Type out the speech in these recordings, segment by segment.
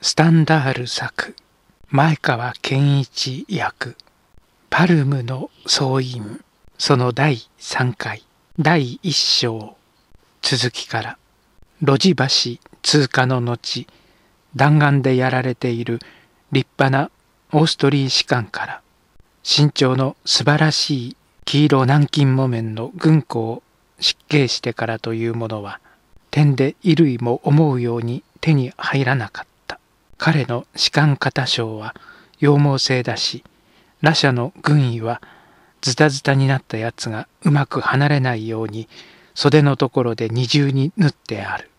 スタンダール作前川健一役パルムの総員その第3回第1章続きから路地橋通過の後弾丸でやられている立派なオーストリー士官から身長の素晴らしい黄色南京木綿の軍庫を失敬してからというものは点で衣類も思うように手に入らなかった。彼の士官方賞は羊毛製だし、羅舎の軍医はズタズタになったやつがうまく離れないように袖のところで二重に縫ってある。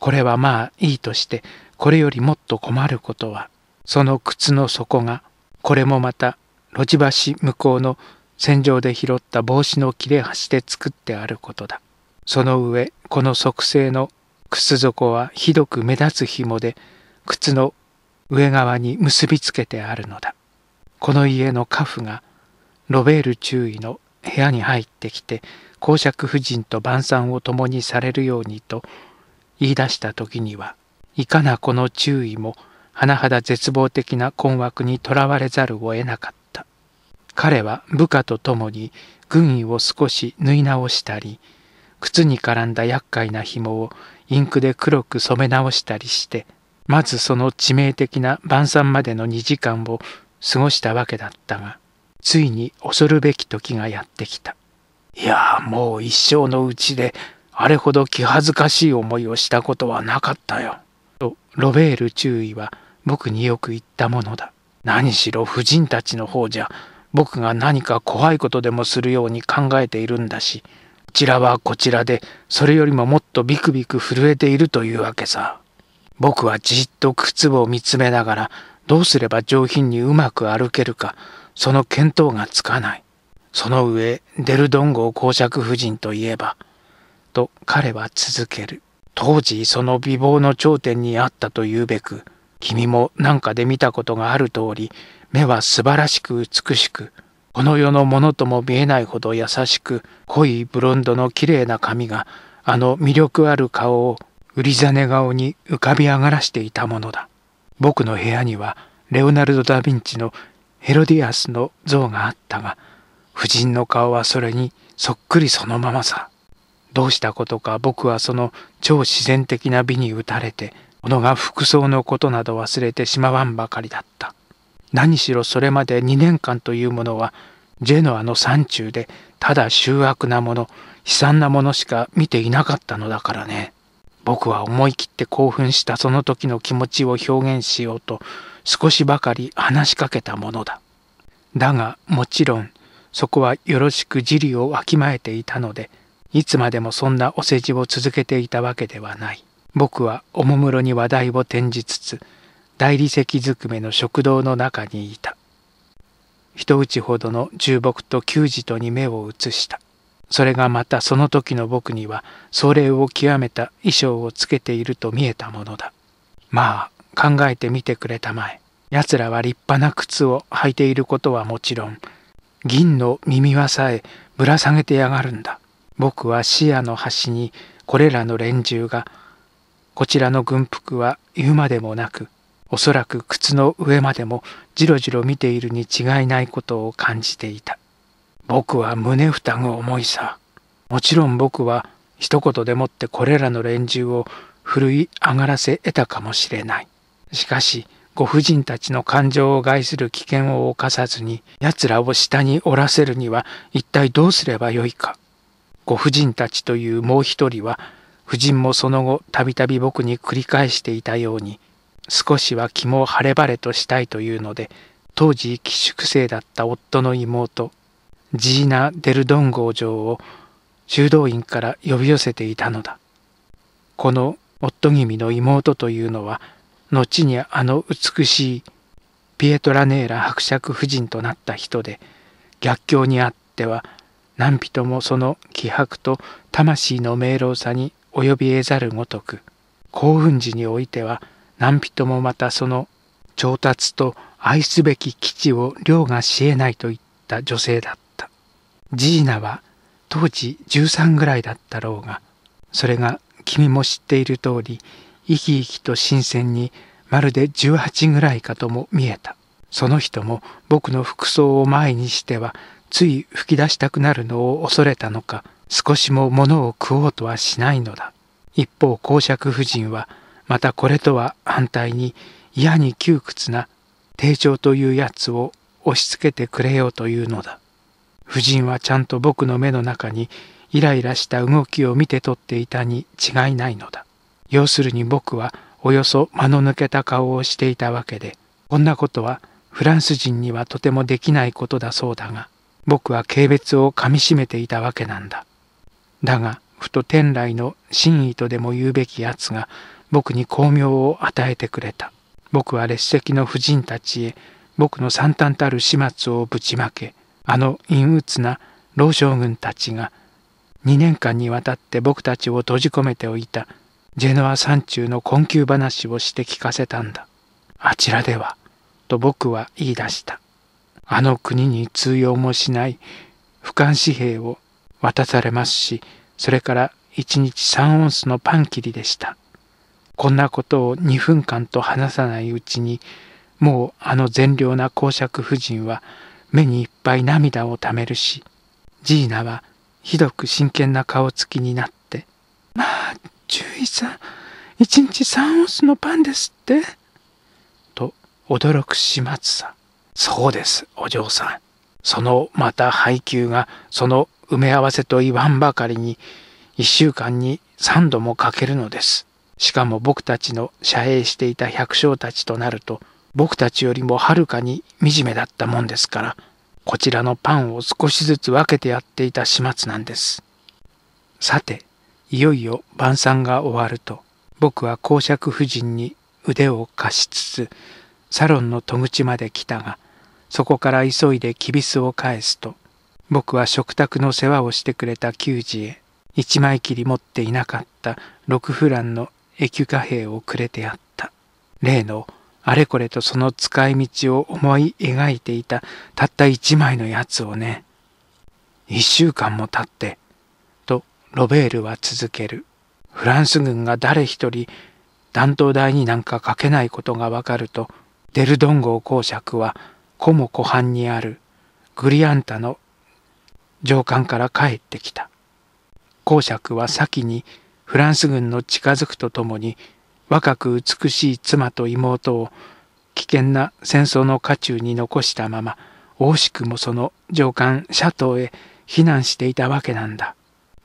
これはまあいいとして、これよりもっと困ることは、その靴の底が、これもまた路地橋向こうの戦場で拾った帽子の切れ端で作ってあることだ。その上、この側製の靴底はひどく目立つ紐で、靴の上側に結びつけてあるのだ。この家の家父がロベール中尉の部屋に入ってきて公爵夫人と晩餐を共にされるようにと言い出した時にはいかなこの注意も甚だ絶望的な困惑にとらわれざるを得なかった彼は部下と共に軍医を少し縫い直したり靴に絡んだ厄介な紐をインクで黒く染め直したりしてまずその致命的な晩餐までの2時間を過ごしたわけだったがついに恐るべき時がやってきたいやもう一生のうちであれほど気恥ずかしい思いをしたことはなかったよとロベール注意は僕によく言ったものだ何しろ婦人たちの方じゃ僕が何か怖いことでもするように考えているんだしこちらはこちらでそれよりももっとビクビク震えているというわけさ。僕はじっと靴を見つめながらどうすれば上品にうまく歩けるかその見当がつかないその上デルドンゴ公爵夫人といえばと彼は続ける当時その美貌の頂点にあったというべく君も何かで見たことがある通り目は素晴らしく美しくこの世のものとも見えないほど優しく濃いブロンドのきれいな髪があの魅力ある顔を売りざ顔に浮かび上がらしていたものだ。僕の部屋にはレオナルド・ダ・ヴィンチのヘロディアスの像があったが、夫人の顔はそれにそっくりそのままさ。どうしたことか僕はその超自然的な美に打たれて、ものが服装のことなど忘れてしまわんばかりだった。何しろそれまで2年間というものは、ジェノアの山中でただ醜悪なもの、悲惨なものしか見ていなかったのだからね。僕は思い切って興奮したその時の気持ちを表現しようと少しばかり話しかけたものだ。だがもちろんそこはよろしく辞理をわきまえていたのでいつまでもそんなお世辞を続けていたわけではない僕はおもむろに話題を転じつつ大理石ずくめの食堂の中にいた一打ちほどの重木と給仕とに目を移したそれがまたその時の僕には、それを極めた衣装をつけていると見えたものだ。まあ、考えてみてくれたまえ。奴らは立派な靴を履いていることはもちろん、銀の耳輪さえぶら下げてやがるんだ。僕は視野の端にこれらの連中が、こちらの軍服は言うまでもなく、おそらく靴の上までもじろじろ見ているに違いないことを感じていた。僕は胸蓋が重いさ。もちろん僕は一言でもってこれらの連中を奮い上がらせ得たかもしれない。しかし、ご婦人たちの感情を害する危険を冒さずに、奴らを下に折らせるには一体どうすればよいか。ご婦人たちというもう一人は、夫人もその後たびたび僕に繰り返していたように、少しは気も晴れ晴れとしたいというので、当時寄宿生だった夫の妹、ジーナ・デルドン号ー城を修道院から呼び寄せていたのだ。この夫君の妹というのは、後にあの美しいピエトラネーラ伯爵夫人となった人で、逆境にあっては何人もその気迫と魂の明朗さに及びえざるごとく、興奮時においては何人もまたその調達と愛すべき基地を凌駕しえないといった女性だった。ジーナは当時13ぐらいだったろうがそれが君も知っている通り生き生きと新鮮にまるで18ぐらいかとも見えたその人も僕の服装を前にしてはつい吹き出したくなるのを恐れたのか少しも物を食おうとはしないのだ一方公爵夫人はまたこれとは反対に嫌に窮屈な丁重というやつを押し付けてくれようというのだ夫人はちゃんと僕の目の中にイライラした動きを見て取っていたに違いないのだ。要するに僕はおよそ間の抜けた顔をしていたわけで、こんなことはフランス人にはとてもできないことだそうだが、僕は軽蔑をかみしめていたわけなんだ。だが、ふと天来の真意とでも言うべきやつが僕に巧妙を与えてくれた。僕は列席の夫人たちへ僕の惨憺たる始末をぶちまけ、あの陰鬱な老将軍たちが2年間にわたって僕たちを閉じ込めておいたジェノア山中の困窮話をして聞かせたんだ。あちらでは、と僕は言い出した。あの国に通用もしない俯瞰紙幣を渡されますし、それから1日3オンスのパン切りでした。こんなことを2分間と話さないうちに、もうあの善良な公爵夫人は目にいっぱい涙をためるしジーナはひどく真剣な顔つきになって「まあ獣医さん1日3オスのパンですって?」と驚く始末さそうですお嬢さんそのまた配給がその埋め合わせと言わんばかりに1週間に3度もかけるのですしかも僕たちの遮影していた百姓たちとなると「僕たちよりもはるかに惨めだったもんですから、こちらのパンを少しずつ分けてやっていた始末なんです。さて、いよいよ晩餐が終わると、僕は公爵夫人に腕を貸しつつ、サロンの戸口まで来たが、そこから急いでキビスを返すと、僕は食卓の世話をしてくれた給仕へ、一枚切り持っていなかった6フランのエキュ貨幣をくれてやった。例のあれこれとその使い道を思い描いていたたった一枚のやつをね一週間も経ってとロベールは続けるフランス軍が誰一人弾頭台になんかかけないことがわかるとデルドン号公爵はコモ湖畔にあるグリアンタの上官から帰ってきた公爵は先にフランス軍の近づくとともに若く美しい妻と妹を危険な戦争の渦中に残したまま惜しくもその上官シャトーへ避難していたわけなんだ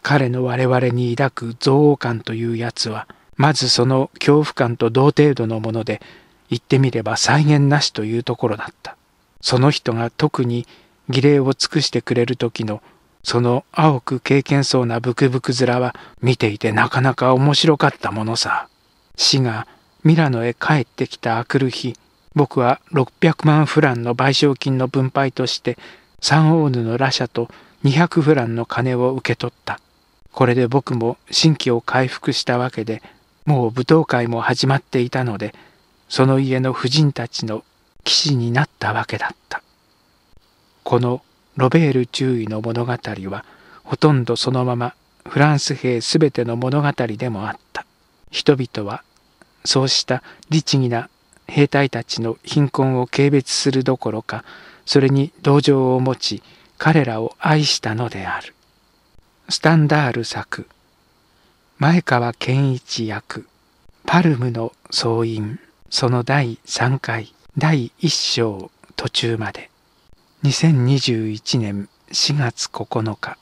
彼の我々に抱く憎悪感というやつはまずその恐怖感と同程度のもので言ってみれば再現なしというところだったその人が特に儀礼を尽くしてくれる時のその青く経験そうなブクブク面は見ていてなかなか面白かったものさ。死がミラノへ帰ってきたあくる日僕は600万フランの賠償金の分配としてサンオーヌのラシャと200フランの金を受け取ったこれで僕も新規を回復したわけでもう舞踏会も始まっていたのでその家の婦人たちの騎士になったわけだったこのロベール中尉の物語はほとんどそのままフランス兵全ての物語でもあった人々はそうした律儀な兵隊たちの貧困を軽蔑するどころかそれに同情を持ち彼らを愛したのであるスタンダール作前川健一役パルムの総員その第3回第1章途中まで2021年4月9日